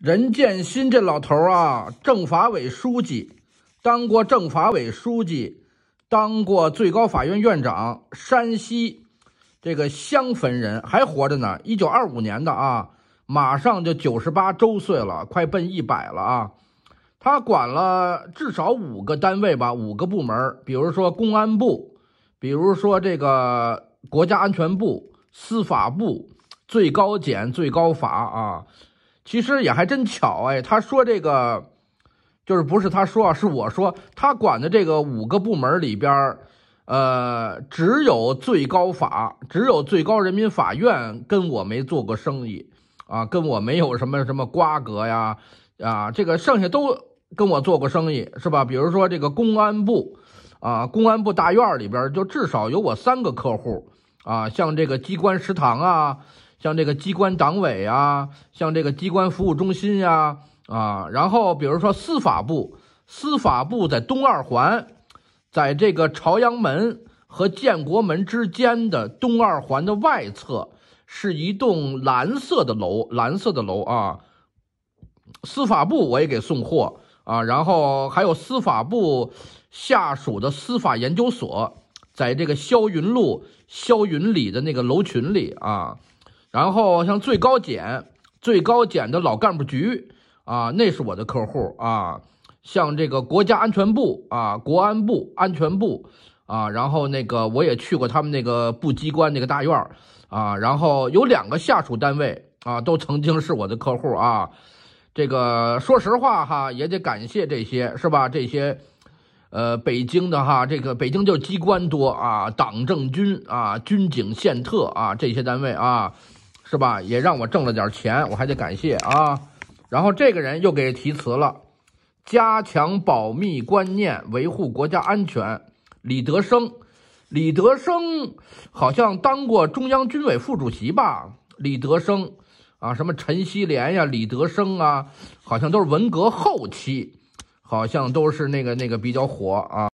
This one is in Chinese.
任建新这老头儿啊，政法委书记，当过政法委书记，当过最高法院院长。山西这个襄汾人，还活着呢。一九二五年的啊，马上就九十八周岁了，快奔一百了啊。他管了至少五个单位吧，五个部门，比如说公安部，比如说这个国家安全部、司法部、最高检、最高法啊。其实也还真巧哎，他说这个，就是不是他说啊，是我说，他管的这个五个部门里边儿，呃，只有最高法，只有最高人民法院跟我没做过生意，啊，跟我没有什么什么瓜葛呀，啊，这个剩下都跟我做过生意，是吧？比如说这个公安部，啊，公安部大院里边就至少有我三个客户，啊，像这个机关食堂啊。像这个机关党委啊，像这个机关服务中心呀，啊，然后比如说司法部，司法部在东二环，在这个朝阳门和建国门之间的东二环的外侧，是一栋蓝色的楼，蓝色的楼啊。司法部我也给送货啊，然后还有司法部下属的司法研究所，在这个霄云路霄云里的那个楼群里啊。然后像最高检、最高检的老干部局啊，那是我的客户啊。像这个国家安全部啊、国安部、安全部啊，然后那个我也去过他们那个部机关那个大院儿啊。然后有两个下属单位啊，都曾经是我的客户啊。这个说实话哈，也得感谢这些是吧？这些呃，北京的哈，这个北京就机关多啊，党政军啊、军警县特啊这些单位啊。是吧？也让我挣了点钱，我还得感谢啊。然后这个人又给题词了，加强保密观念，维护国家安全。李德生，李德生好像当过中央军委副主席吧？李德生啊，什么陈锡联呀，李德生啊，好像都是文革后期，好像都是那个那个比较火啊。